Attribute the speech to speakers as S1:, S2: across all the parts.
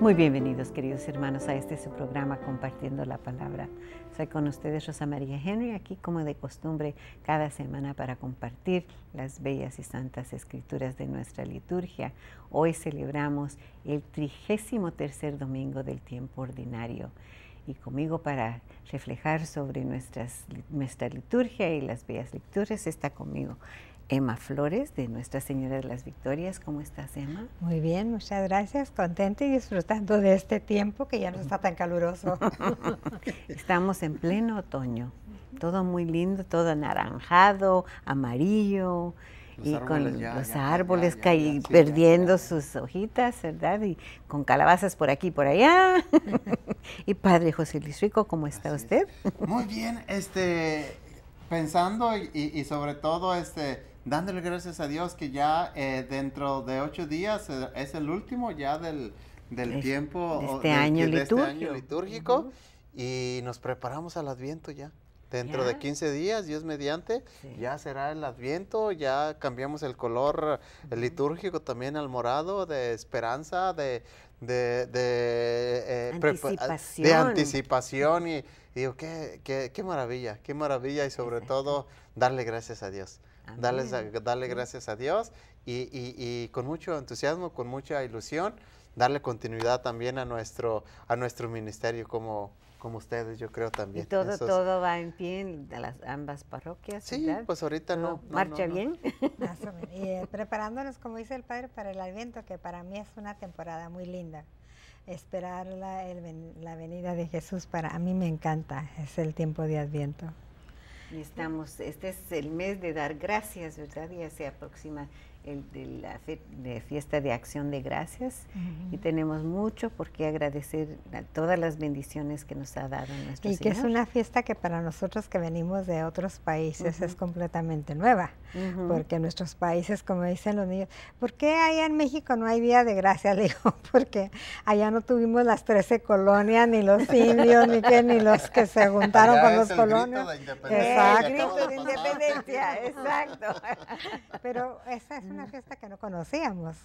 S1: Muy bienvenidos, queridos hermanos, a este su programa Compartiendo la Palabra. Soy con ustedes Rosa María Henry, aquí como de costumbre cada semana para compartir las bellas y santas escrituras de nuestra liturgia. Hoy celebramos el trigésimo tercer domingo del tiempo ordinario y conmigo para reflejar sobre nuestras, nuestra liturgia y las bellas lecturas está conmigo Emma Flores de Nuestra Señora de las Victorias. ¿Cómo estás, Emma?
S2: Muy bien, muchas gracias. Contenta y disfrutando de este tiempo que ya no está tan caluroso.
S1: Estamos en pleno otoño. Todo muy lindo, todo anaranjado, amarillo.
S2: y con los
S1: árboles perdiendo sus hojitas, ¿verdad? Y con calabazas por aquí y por allá. y padre José Luis Rico, ¿cómo está usted? Muy bien, este
S3: pensando y, y sobre todo este dándole gracias a Dios que ya eh, dentro de ocho días eh, es el último ya del, tiempo este de este, año, litúrgico y nos preparamos al adviento ya. Dentro de 15 días, Dios mediante, ya será el adviento, ya cambiamos el color eh, litúrgico también al morado, de esperanza, de, de, eh, anticipación. Y, digo, qué, maravilla, qué maravilla y sobre todo darle gracias a Dios darle dale gracias a Dios y, con mucho entusiasmo, con mucha ilusión, darle continuidad también a nuestro, a nuestro ministerio como, ustedes, yo creo también. Y todo,
S1: va en pie las, ambas parroquias. Sí, pues ahorita no. ¿Marcha bien?
S2: Y eh, preparándonos, como dice el padre, para el Adviento, que para mí es una temporada muy linda. Esperar la, venida de Jesús, para a mí me encanta, es el tiempo de Adviento.
S1: Y estamos, este es el mes de dar gracias, ¿verdad? Ya se aproxima el de la fiesta de acción de gracias y tenemos mucho por qué agradecer
S2: todas las bendiciones
S1: que nos ha dado nuestro y Y que es una
S2: fiesta que para nosotros que venimos de otros países es completamente nueva, porque nuestros países, como dicen los niños, ¿por qué allá en México no hay Día de Gracias? Le digo, porque allá no tuvimos las 13 colonias, ni los indios, ni, que, ni los que se juntaron con los colonios. de independencia, eh, exacto. Pero esa es una fiesta que no conocíamos,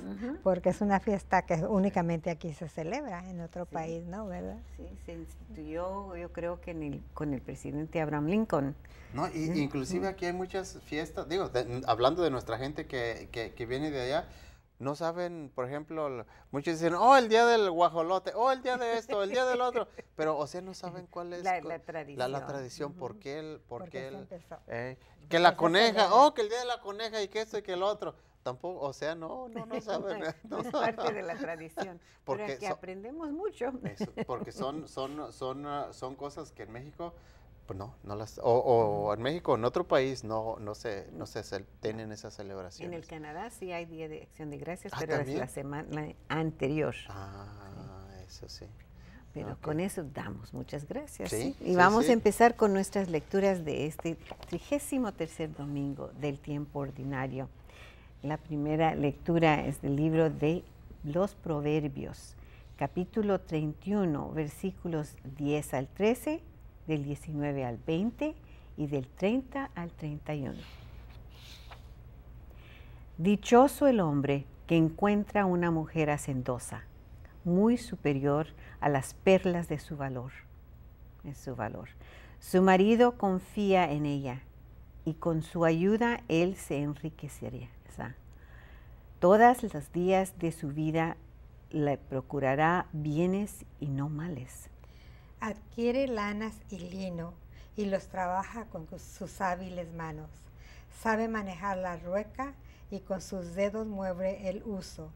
S2: porque es una fiesta que únicamente aquí se celebra, en otro país,
S1: ¿no? ¿Verdad? Sí, se instituyó, yo creo que con el presidente Abraham Lincoln. No, y, inclusive
S3: aquí hay muchas fiestas, digo, hablando de nuestra gente que, que, viene de allá, no saben, por ejemplo, muchos dicen, oh, el día del guajolote, oh, el día de esto, el día del otro, pero o sea, no saben
S1: cuál es la, tradición, la,
S3: tradición por qué el, por qué el, eh, que la coneja, oh, que el día de la coneja y que esto y que el otro. Tampoco, o sea, no, no, no saben. es parte de la tradición. Porque pero es que
S1: aprendemos
S3: mucho. porque son, son, son, ah, son cosas que en México, pues no, no las, o, en México, en otro país, no, no se, no se tienen esas celebraciones. En
S1: el Canadá sí hay Día de Acción de Gracias, ah, pero es la semana anterior. Ah, eso sí. Pero con eso damos muchas gracias. Y vamos a empezar con nuestras lecturas de este trigésimo tercer domingo del tiempo ordinario la primera lectura es del libro de los Proverbios, capítulo 31, versículos 10 al 13, del 19 al 20 y del 30 al 31. Dichoso el hombre que encuentra una mujer hacendosa, muy superior a las perlas de su valor. su valor. Su marido confía en ella y con su ayuda él se enriquecería. Todos Todas los días de su vida le procurará bienes y no males.
S2: Adquiere lanas y lino y los trabaja con sus hábiles manos. Sabe manejar la rueca y con sus dedos mueve el uso.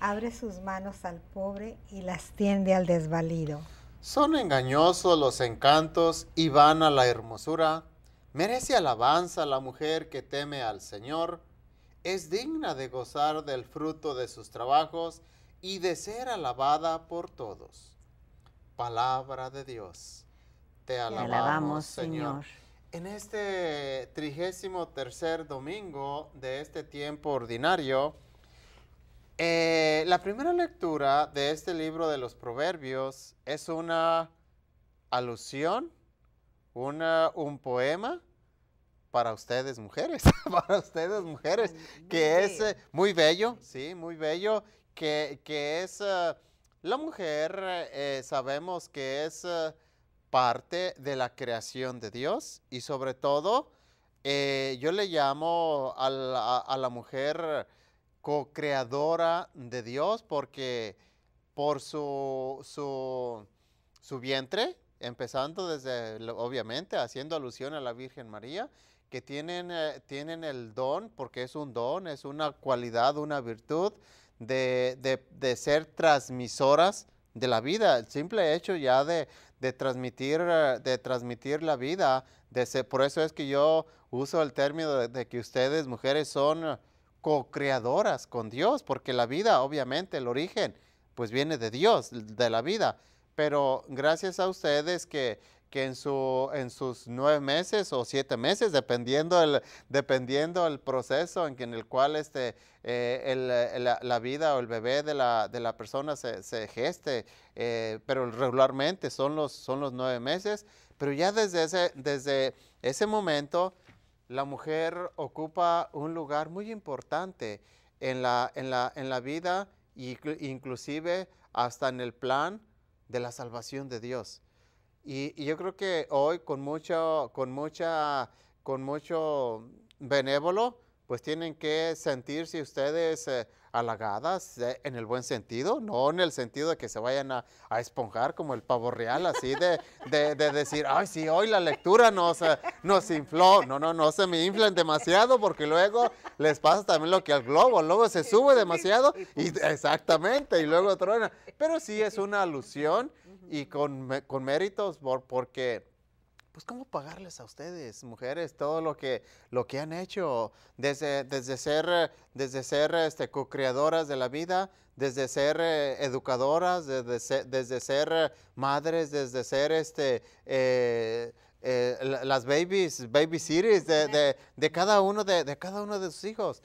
S2: Abre sus manos al pobre y las tiende al desvalido.
S3: Son engañosos los encantos y van a la hermosura Merece alabanza la mujer que teme al Señor, es digna de gozar del fruto de sus trabajos y de ser alabada por todos. Palabra de Dios. Te alabamos, Señor. En este trigésimo tercer domingo de este tiempo ordinario, eh, la primera lectura de este libro de los Proverbios es una alusión un poema para ustedes mujeres, para ustedes mujeres, que es eh, muy bello, sí, muy bello, que, es, eh, la mujer eh, sabemos que es parte de la creación de Dios y sobre todo yo le llamo a la, a la mujer co-creadora de Dios porque por su, su, su vientre, empezando desde, obviamente, haciendo alusión a la Virgen María, que tienen, eh, tienen el don, porque es un don, es una cualidad, una virtud de, ser transmisoras de la vida, el simple hecho ya de, transmitir, eh, de transmitir la vida. De por eso es que yo uso el término de, que ustedes, mujeres, son co-creadoras con Dios, porque la vida, obviamente, el origen, pues viene de Dios, de la vida pero gracias a ustedes que, que en, su, en sus nueve meses o siete meses, dependiendo el, dependiendo el proceso en, que, en el cual este, eh, el, eh, la, vida o el bebé de la, de la persona se, geste, eh, pero regularmente son los, son los nueve meses, pero ya desde ese, desde ese momento la mujer ocupa un lugar muy importante en la, en la, en la vida y inclusive hasta en el plan de la salvación de Dios. Y, yo creo que hoy con mucho, con mucha, con mucho benévolo, pues tienen que sentirse ustedes eh, halagadas eh, en el buen sentido, no en el sentido de que se vayan a, esponjar como el pavo real, así de, de, decir, ay, sí, hoy la lectura nos, eh, nos infló. No, no, no se me inflan demasiado porque luego les pasa también lo que al globo, luego se sube demasiado y exactamente, y luego trona. Pero sí es una alusión y con, con méritos porque pues cómo pagarles a ustedes, mujeres, todo lo que, lo que han hecho, desde, ser, desde ser este, co-creadoras de la vida, desde ser eh, educadoras, desde ser, madres, desde ser este, eh, eh, las babies, baby series de, cada uno de, cada uno de sus hijos.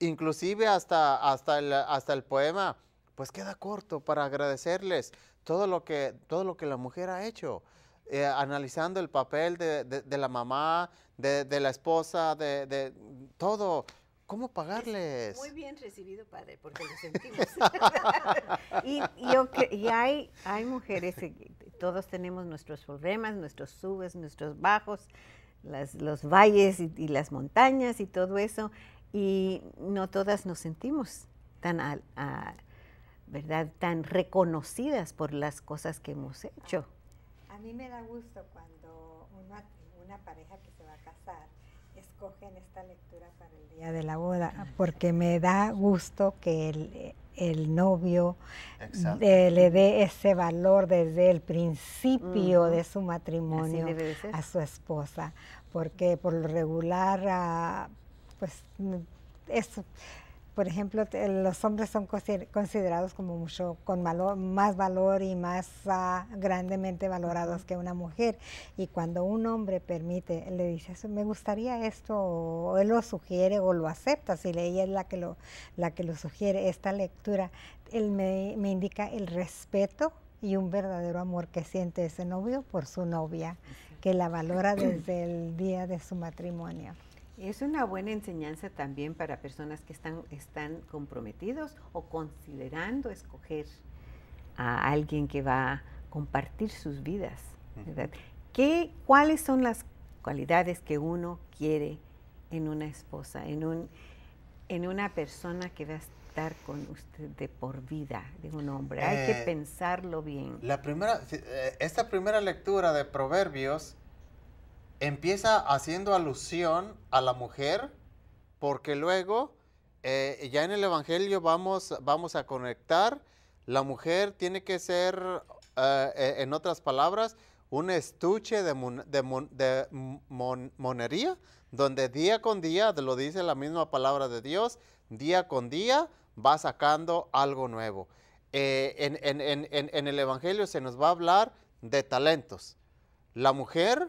S3: Inclusive hasta, hasta, el, hasta el poema, pues queda corto para agradecerles todo lo que, todo lo que la mujer ha hecho. Eh, analizando el papel de, la mamá, de, la esposa, de, todo. ¿Cómo pagarles? Muy
S1: bien recibido, padre, porque lo sentimos. y, y, y hay, hay mujeres, todos tenemos nuestros problemas, nuestros subes, nuestros bajos, los valles y, las montañas y todo eso, y no todas nos sentimos tan, ¿verdad? tan reconocidas por las cosas
S2: que hemos hecho. A mí me da gusto cuando una, pareja que se va a casar escogen esta lectura para el día de la boda, ah, porque me da gusto que el, novio eh, le dé ese valor desde el principio de su matrimonio a su esposa, porque por lo regular, ah, pues mm, es por ejemplo, los hombres son considerados como mucho con más valor y más ah, grandemente valorados que una mujer. Y cuando un hombre permite, le dice, me gustaría esto, o él lo sugiere o lo acepta, si ella es la que lo, la que lo sugiere, esta lectura, él me indica el respeto y un verdadero amor que siente ese novio por su novia, que la valora desde el día de su matrimonio.
S1: Es una buena enseñanza también para personas que están, están comprometidos o considerando escoger a alguien que va a compartir sus vidas. ¿Qué, ¿Cuáles son las cualidades que uno quiere en una esposa, en, en una persona que va a estar con usted de por vida, de un hombre? Hay que eh, pensarlo bien.
S3: La primera, eh, esta primera lectura de Proverbios empieza haciendo alusión a la mujer, porque luego eh, ya en el Evangelio vamos, vamos a conectar, la mujer tiene que ser, eh, eh, en otras palabras, un estuche de, monería, donde día con día, lo dice la misma palabra de Dios, día con día va sacando algo nuevo. en el Evangelio se nos va a hablar de talentos. La mujer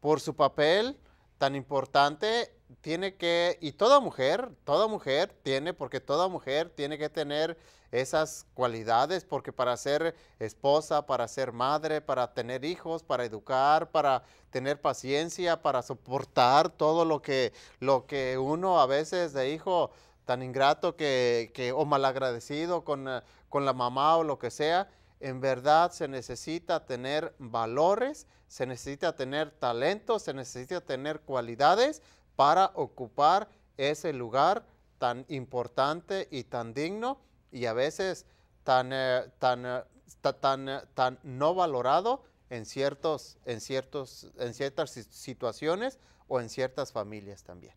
S3: por su papel tan importante, tiene que, y toda mujer, toda mujer tiene, porque toda mujer tiene que tener esas cualidades, porque para ser esposa, para ser madre, para tener hijos, para educar, para tener paciencia, para soportar todo lo que, lo que uno a veces de hijo tan ingrato que, que o malagradecido con, eh, con la mamá o lo que sea, en verdad se necesita tener valores, se necesita tener talento, se necesita tener cualidades para ocupar ese lugar tan importante y tan digno y a veces tan, eh, eh, eh, tan no valorado en, ciertos, en, ciertos, en ciertas situaciones o en ciertas familias también.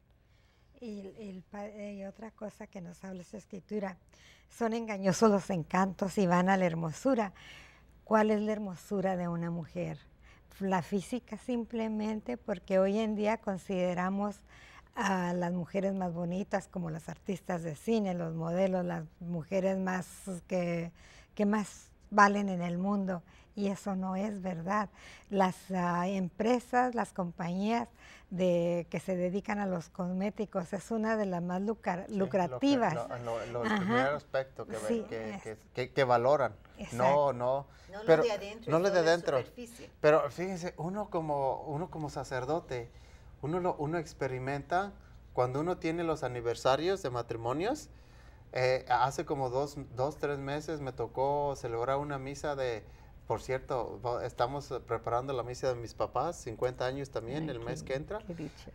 S2: Y, el, y, otra cosa que nos habla esa escritura, son engañosos los encantos y van a la hermosura. ¿Cuál es la hermosura de una mujer? La física simplemente, porque hoy en día consideramos a las mujeres más bonitas como las artistas de cine, los modelos, las mujeres más que, más valen en el mundo. Y eso no es verdad. Las ah, empresas, las compañías de que se dedican a los cosméticos es una de las más lucrativas. que,
S3: valoran. No, no. No pero, de adentro. No le de adentro. Pero fíjense, uno como, uno como sacerdote, uno, uno experimenta cuando uno tiene los aniversarios de matrimonios. Eh, hace como dos, dos, tres meses me tocó celebrar una misa de, por cierto, estamos eh, preparando la misa de mis papás, 50 años también, el mes que entra.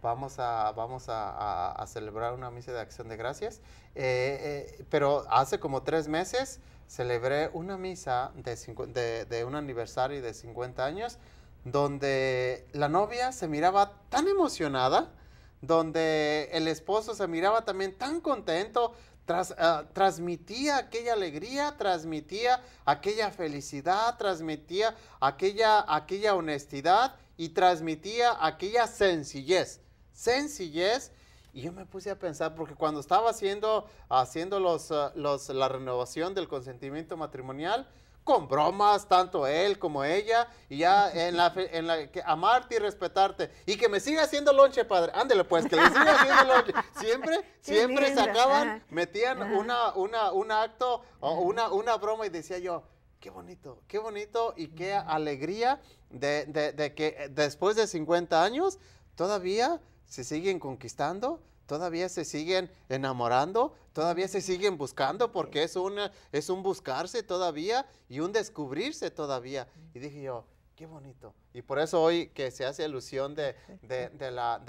S3: Vamos a vamos a, celebrar una misa de acción de gracias. Eh, eh, pero hace como tres meses celebré una misa de, de un aniversario de 50 años, donde la novia se miraba tan emocionada, donde el esposo se miraba también tan contento, Ah, transmitía aquella alegría, transmitía aquella felicidad, transmitía aquella, aquella honestidad y transmitía aquella sencillez. Sencillez. Y yo me puse a pensar, porque cuando estaba haciendo, haciendo los, ah, la renovación del consentimiento matrimonial, con bromas, tanto él como ella, y ya en la, en la que amarte y respetarte, y que me siga haciendo lonche, padre, ándele pues, que le siga haciendo lonche, siempre, siempre sacaban, metían una, una, un acto, o una, una broma, y decía yo, qué bonito, qué bonito y qué alegría de, de, que eh, después de 50 años todavía se siguen conquistando, todavía se siguen enamorando, todavía se siguen buscando, porque es, una, es un buscarse todavía y un descubrirse todavía. Y dije yo, qué bonito. Y por eso hoy que se hace alusión de,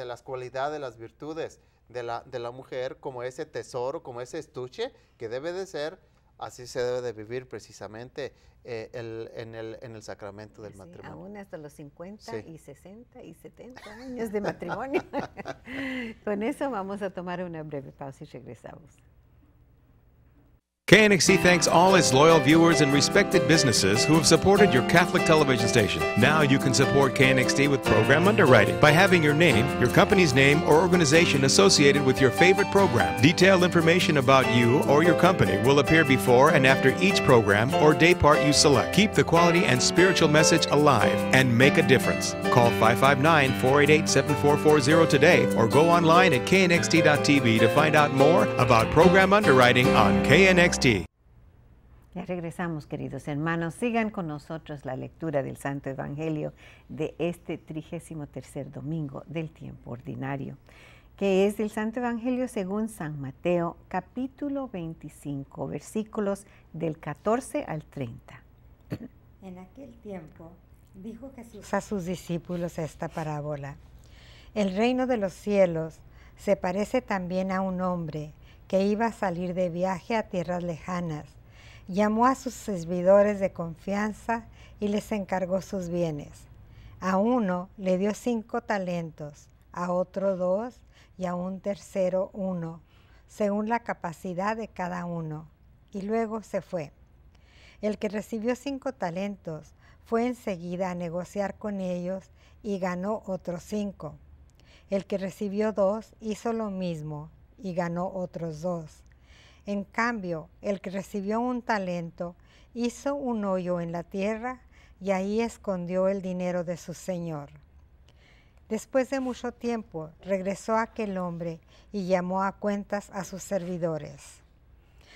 S3: las cualidades, de las virtudes de la, de la mujer como ese tesoro, como ese estuche que debe de ser Así se debe de vivir precisamente eh, en,
S1: el, sacramento del pues matrimonio. Aún hasta los 50 y 60 y 70 años de matrimonio. Con eso vamos a tomar una breve pausa y regresamos. KNXC thanks all its loyal viewers and respected businesses who have supported your Catholic television station. Now you can support KNXD with program underwriting by having your name, your company's name, or organization associated with your favorite program. Detailed information about you or your company will appear before and after each program or day part you select. Keep the quality and spiritual message alive and make a difference. Call 559 488 7440 today or go online at knxt.tv to find out more about program underwriting on KNXD. Ya regresamos, queridos hermanos. Sigan con nosotros la lectura del Santo Evangelio de este 33 domingo del tiempo ordinario, que es del Santo Evangelio según San Mateo, capítulo
S2: 25, versículos del 14 al 30. En aquel tiempo dijo Jesús a sus discípulos esta parábola. El reino de los cielos se parece también a un hombre que iba a salir de viaje a tierras lejanas. Llamó a sus servidores de confianza y les encargó sus bienes. A uno le dio cinco talentos, a otro dos y a un tercero uno, según la capacidad de cada uno. Y luego se fue. El que recibió cinco talentos fue enseguida a negociar con ellos y ganó otros cinco. El que recibió dos hizo lo mismo y ganó otros dos. En cambio, el que recibió un talento hizo un hoyo en la tierra y ahí escondió el dinero de su señor. Después de mucho tiempo regresó aquel hombre y llamó a cuentas a sus servidores.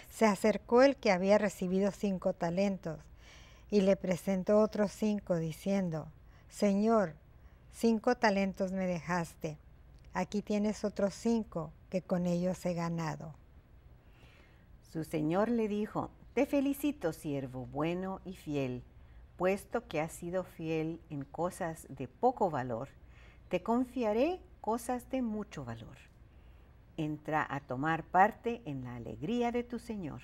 S2: Se acercó el que había recibido cinco talentos y le presentó otros cinco diciendo, Señor, cinco talentos me dejaste, aquí tienes otros cinco, que con ellos he ganado.
S1: Su señor le dijo, Te felicito, siervo bueno y fiel, puesto que has sido fiel en cosas de poco valor, te confiaré cosas de mucho valor. Entra a tomar parte en la alegría de tu señor.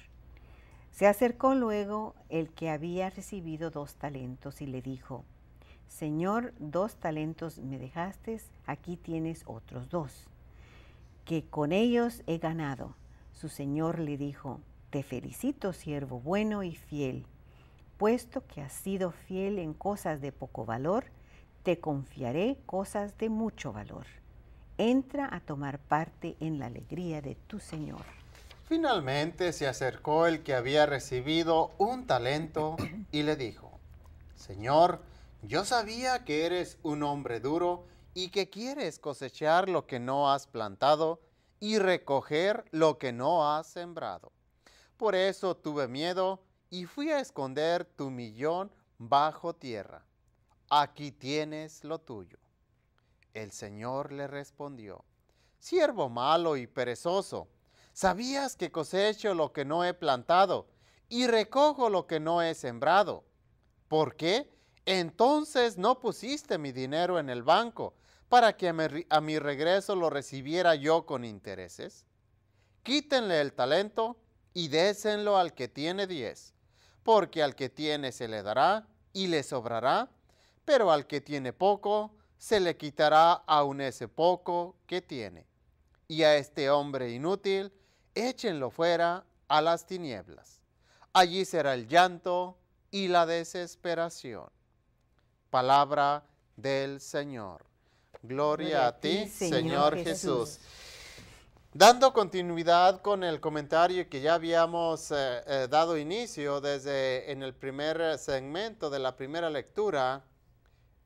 S1: Se acercó luego el que había recibido dos talentos y le dijo, Señor, dos talentos me dejaste, aquí tienes otros dos que con ellos he ganado. Su señor le dijo, Te felicito, siervo bueno y fiel. Puesto que has sido fiel en cosas de poco valor, te confiaré cosas de mucho valor. Entra a tomar parte en la alegría de tu Señor.
S3: Finalmente se acercó el que había recibido un talento y le dijo, Señor, yo sabía que eres un hombre duro y que quieres cosechar lo que no has plantado y recoger lo que no has sembrado. Por eso tuve miedo y fui a esconder tu millón bajo tierra. Aquí tienes lo tuyo. El Señor le respondió, siervo malo y perezoso, sabías que cosecho lo que no he plantado y recojo lo que no he sembrado. ¿Por qué? entonces no pusiste mi dinero en el banco para que a mi, regreso lo recibiera yo con intereses. Quítenle el talento y désenlo al que tiene diez, porque al que tiene se le dará y le sobrará, pero al que tiene poco se le quitará aun ese poco que tiene. Y a este hombre inútil échenlo fuera a las tinieblas. Allí será el llanto y la desesperación. Palabra del Señor. Gloria a ti, Señor, Jesús. Dando continuidad con el comentario que ya habíamos eh, eh, dado inicio desde en el primer eh, segmento de la primera lectura,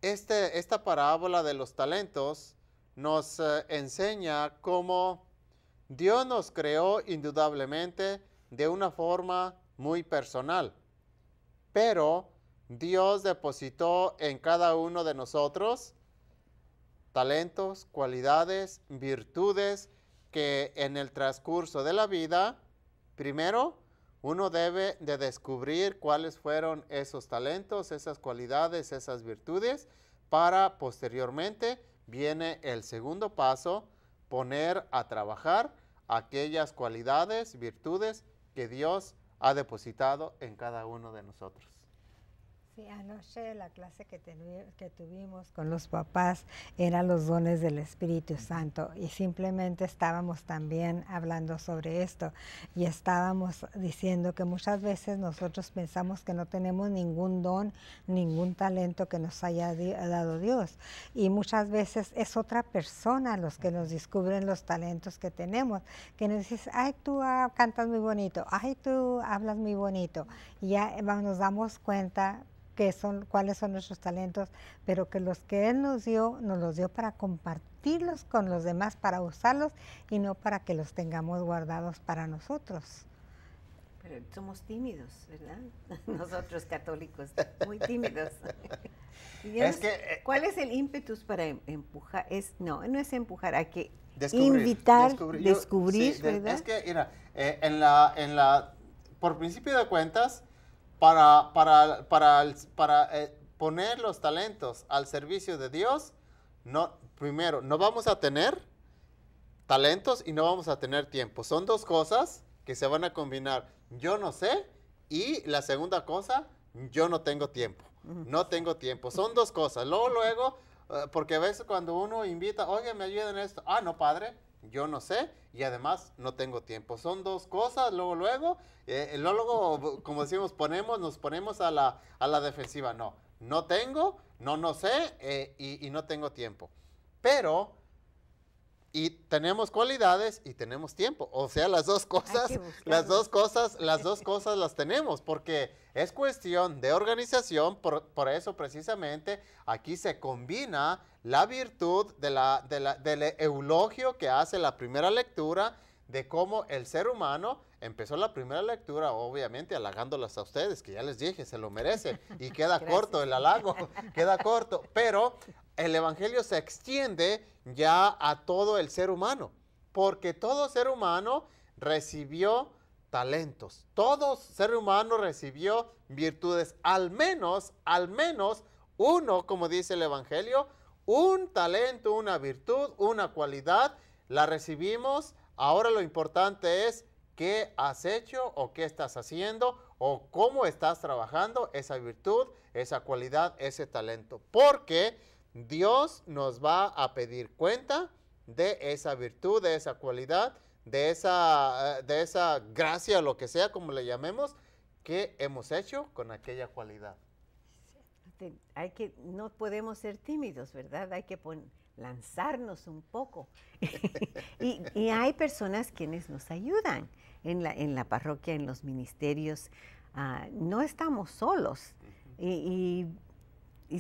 S3: este, esta parábola de los talentos nos enseña cómo Dios nos creó indudablemente de una forma muy personal, pero Dios depositó en cada uno de nosotros talentos, cualidades, virtudes que en el transcurso de la vida, primero, uno debe de descubrir cuáles fueron esos talentos, esas cualidades, esas virtudes, para posteriormente viene el segundo paso, poner a trabajar aquellas cualidades, virtudes que Dios ha depositado en cada uno de nosotros.
S2: Sí, anoche la clase que, que, tuvimos con los papás era los dones del Espíritu Santo y simplemente estábamos también hablando sobre esto y estábamos diciendo que muchas veces nosotros pensamos que no tenemos ningún don, ningún talento que nos haya dado Dios y muchas veces es otra persona los que nos descubren los talentos que tenemos, que nos dices, ay tú ah, cantas muy bonito, ay tú hablas muy bonito y ya eh, nos damos cuenta qué son, cuáles son nuestros talentos, pero que los que Él nos dio, nos los dio para compartirlos con los demás, para usarlos y no para que los tengamos guardados para nosotros.
S1: Pero somos tímidos, ¿verdad? Nosotros católicos, muy tímidos. es que, eh, ¿Cuál es el ímpetus para em-, empujar? Es, no, no es empujar, hay que invitar, descubrir, ¿verdad? Es que, mira, eh, en la,
S3: en la, por principio de cuentas, para, para, para, eh, poner los talentos al servicio de Dios, no, primero, no vamos a tener talentos y no vamos a tener tiempo. Son dos cosas que se van a combinar. Yo no sé y la segunda cosa, yo no tengo tiempo. No tengo tiempo. Son dos cosas. Luego, luego, eh, porque a veces cuando uno invita, oye, me ayudan en esto. Ah, no, padre, yo no sé y además no tengo tiempo. Son dos cosas, luego, luego, eh, luego, como decimos, ponemos, nos ponemos a la, defensiva. No, no tengo, no, no sé eh, y, no tengo tiempo. Pero, y tenemos cualidades y tenemos tiempo. O sea, las dos cosas, las dos cosas, las dos cosas las tenemos porque es cuestión de organización, por, eso precisamente aquí se combina la virtud del eulogio que hace la primera lectura de cómo el ser humano empezó la primera lectura, obviamente halagándolas a ustedes, que ya les dije, se lo merece, y queda corto el halago, queda corto, pero el Evangelio se extiende ya a todo el ser humano, porque todo ser humano recibió talentos. Todo ser humano recibió virtudes, al menos, al menos uno, como dice el Evangelio, un talento, una virtud, una cualidad, la recibimos. Ahora lo importante es qué has hecho o qué estás haciendo o cómo estás trabajando esa virtud, esa cualidad, ese talento. Porque Dios nos va a pedir cuenta de esa virtud, de esa cualidad, de esa, eh, de esa gracia, lo que sea, como le llamemos, ¿qué hemos hecho con aquella cualidad.
S1: Hay que, no podemos ser tímidos, ¿verdad? Hay que lanzarnos un poco. y, hay personas quienes nos ayudan en la, parroquia, en los ministerios. Ah, no estamos solos. y,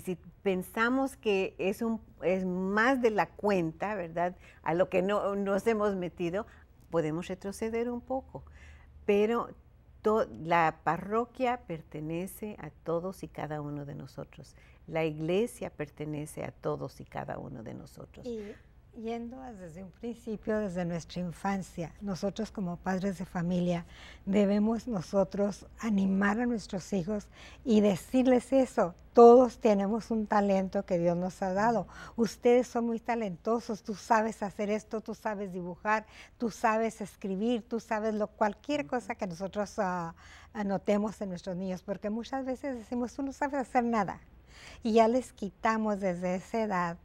S1: si pensamos que es, es más de la cuenta, ¿verdad? A lo que no, nos hemos metido, podemos retroceder un poco, pero la parroquia pertenece a todos y cada uno de nosotros. La iglesia pertenece a todos y cada uno de nosotros
S2: yendo desde un principio, desde nuestra infancia, nosotros como padres de familia debemos nosotros animar a nuestros hijos y decirles eso. Todos tenemos un talento que Dios nos ha dado. Ustedes son muy talentosos, tú sabes hacer esto, tú sabes dibujar, tú sabes escribir, tú sabes lo, cualquier cosa que nosotros ah, anotemos en nuestros niños, porque muchas veces decimos, tú no sabes hacer nada. Y ya les quitamos desde esa edad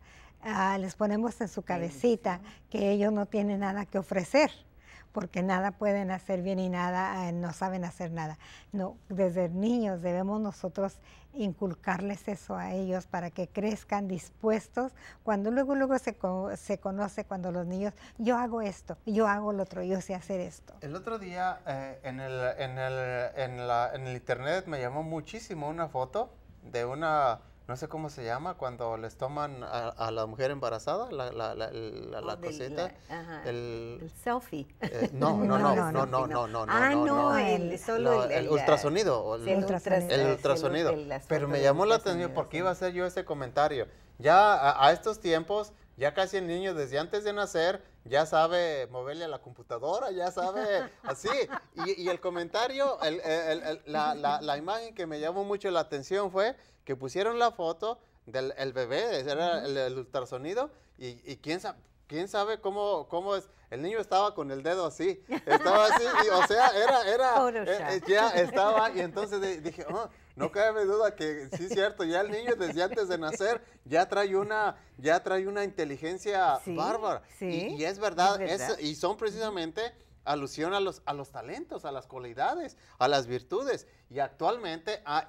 S2: Ah, les ponemos en su cabecita que ellos no tienen nada que ofrecer porque nada pueden hacer bien y nada, ah, no saben hacer nada. No, desde niños debemos nosotros inculcarles eso a ellos para que crezcan dispuestos. Cuando luego, luego se, se conoce, cuando los niños, yo hago esto, yo hago lo otro, yo sé hacer esto.
S3: El otro día eh, en, el, en, el, en el internet me llamó muchísimo una foto de una no sé cómo se llama, cuando les toman a, la mujer embarazada, la, cosita. El, selfie. Eh, no, no, no, no, no, no, no, Ah, no, el, solo el, el, ultrasonido. El, ultrasonido. El Pero me llamó la atención porque iba a hacer yo ese comentario. Ya a, a estos tiempos, ya casi el niño desde antes de nacer ya sabe moverle a la computadora, ya sabe así. Y, el comentario, la, imagen que me llamó mucho la atención fue que pusieron la foto del bebé, era el, ultrasonido, y, quién sabe quién sabe cómo, cómo es. El niño estaba con el dedo así, estaba así, o sea, era, era, eh, eh, ya estaba, y entonces dije, oh, no cabe duda que sí es cierto, ya el niño desde antes de nacer ya trae una, ya trae una inteligencia bárbara. y, es verdad, y son precisamente alusión a los, a los talentos, a las cualidades, a las virtudes. Y actualmente ah,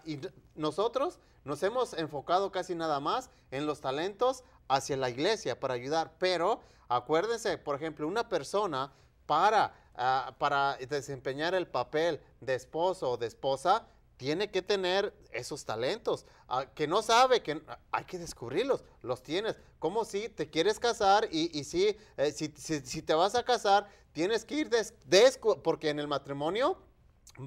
S3: nosotros nos hemos enfocado casi nada más en los talentos hacia la iglesia para ayudar. Pero acuérdense, por ejemplo, una persona para, ah, para desempeñar el papel de esposo o de esposa, tiene que tener esos talentos. Ah, que no sabe, que ah, hay que descubrirlos, los tienes. Como si te quieres casar y, eh, si, si, te vas a casar, tienes que ir, porque en el matrimonio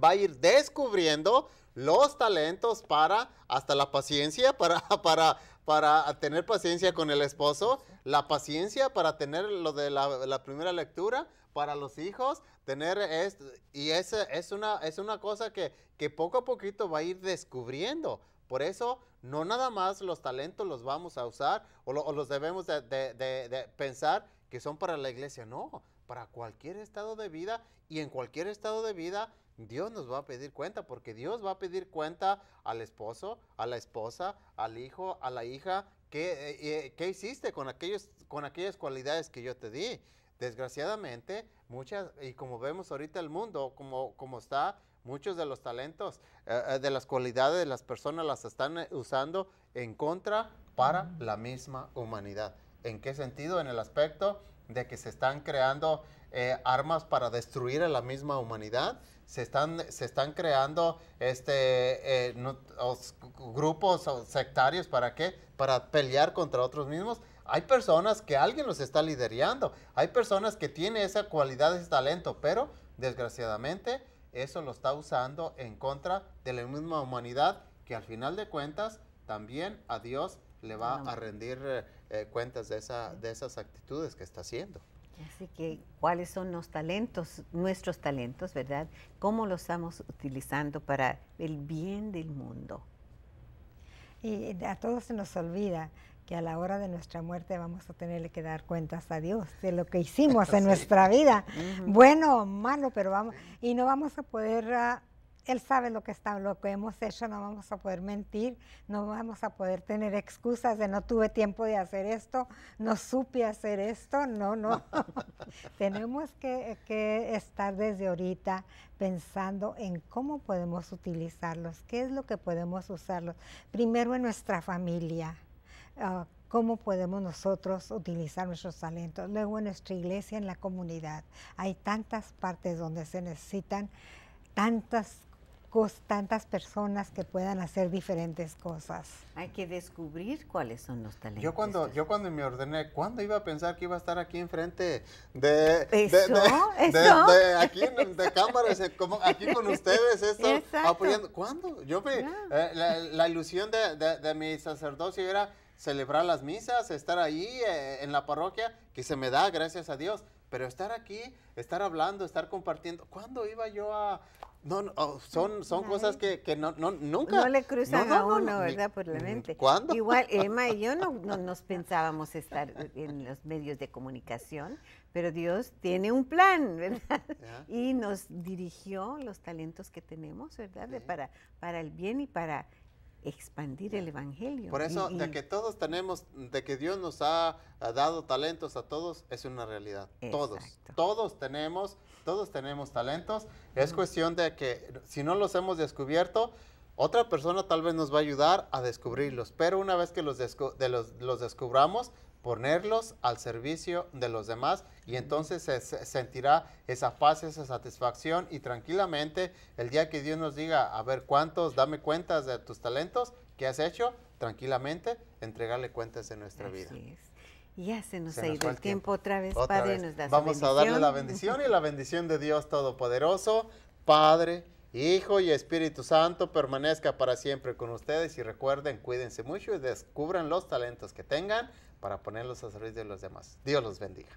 S3: va a ir descubriendo los talentos para, hasta la paciencia, para, para, para tener paciencia con el esposo, la paciencia para tener lo de la primera lectura, para los hijos, tener esto. Y esa es una, es una cosa que, poco a poquito va a ir descubriendo. Por eso, no nada más los talentos los vamos a usar o, los debemos de, pensar que son para la iglesia. No, para cualquier estado de vida y en cualquier estado de vida Dios nos va a pedir cuenta porque Dios va a pedir cuenta al esposo, a la esposa, al hijo, a la hija. Eh, eh, ¿Qué, hiciste con, aquellos, con aquellas cualidades que yo te di? Desgraciadamente, muchas, y como vemos ahorita el mundo, como, como está, muchos de los talentos, eh, eh, de las cualidades de las personas las están eh, usando en contra para la misma humanidad. ¿En qué sentido? En el aspecto de que se están creando armas para destruir a la misma humanidad, se están, se están creando este, grupos sectarios para qué? Para pelear contra otros mismos hay personas que alguien los está liderando, hay personas que tienen esa cualidad, ese talento, pero desgraciadamente eso lo está usando en contra de la misma humanidad que al final de cuentas también a Dios le va a rendir eh, eh, cuentas de, de esas actitudes que está
S1: haciendo. Así que, ¿cuáles son los talentos, nuestros talentos, verdad? ¿Cómo los estamos utilizando para el bien del mundo?
S2: Y a todos se nos olvida que a la hora de nuestra muerte vamos a tenerle que dar cuentas a Dios de lo que hicimos en nuestra vida, bueno o malo, pero vamos, y no vamos a poder ah, él sabe lo que está, lo hemos hecho, no vamos a poder mentir, no vamos a poder tener excusas de no tuve tiempo de hacer esto, no supe hacer esto, no, no. Tenemos que, estar desde ahorita pensando en cómo podemos utilizarlos, qué es lo que podemos usarlos. Primero en nuestra familia. Ah, cómo podemos nosotros utilizar nuestros talentos. Luego en nuestra iglesia, en la comunidad, hay tantas partes donde se necesitan tantas tantas personas que puedan hacer diferentes cosas.
S3: Hay que descubrir cuáles son los talentos. Yo cuando, yo cuando me ordené, ¿cuándo iba a pensar que iba a estar aquí enfrente de, de, aquí cámaras, aquí con ustedes, esto, apoyando? ¿Cuándo? Yo eh, la, ilusión de mi sacerdocio era celebrar las misas, estar ahí eh, en la parroquia, que se me da, gracias a Dios. Pero estar aquí, estar hablando, estar compartiendo, ¿cuándo iba yo a, no, oh, son, son cosas que, que no, nunca. No le cruzan uno, ¿verdad? Por la mente. Igual,
S1: Emma y yo no, nos pensábamos estar en los medios de comunicación, pero Dios tiene un plan, ¿verdad? Y nos dirigió los talentos que tenemos, ¿verdad? para, para el bien y para expandir el Evangelio. Por eso, de
S3: que todos tenemos, de que Dios nos ha, dado talentos a todos, es una realidad. Todos. Todos tenemos, todos tenemos talentos. Es cuestión de que si no los hemos descubierto, otra persona tal vez nos va a ayudar a descubrirlos. Pero una vez que los, los, los descubramos, ponerlos al servicio de los demás y entonces se, sentirá esa paz, esa satisfacción y tranquilamente el día que Dios nos diga, a ver cuántos, dame cuentas de tus talentos ¿qué has hecho, tranquilamente entregarle cuentas de nuestra Así vida.
S1: Y Ya se nos ha ido el tiempo. otra vez, Padre, nos da Vamos a darle la bendición
S3: y la bendición de Dios Todopoderoso, Padre, Hijo y Espíritu Santo permanezca para siempre con ustedes y recuerden, cuídense mucho y descubran los talentos que tengan para ponerlos a servicio de los demás. Dios los bendiga.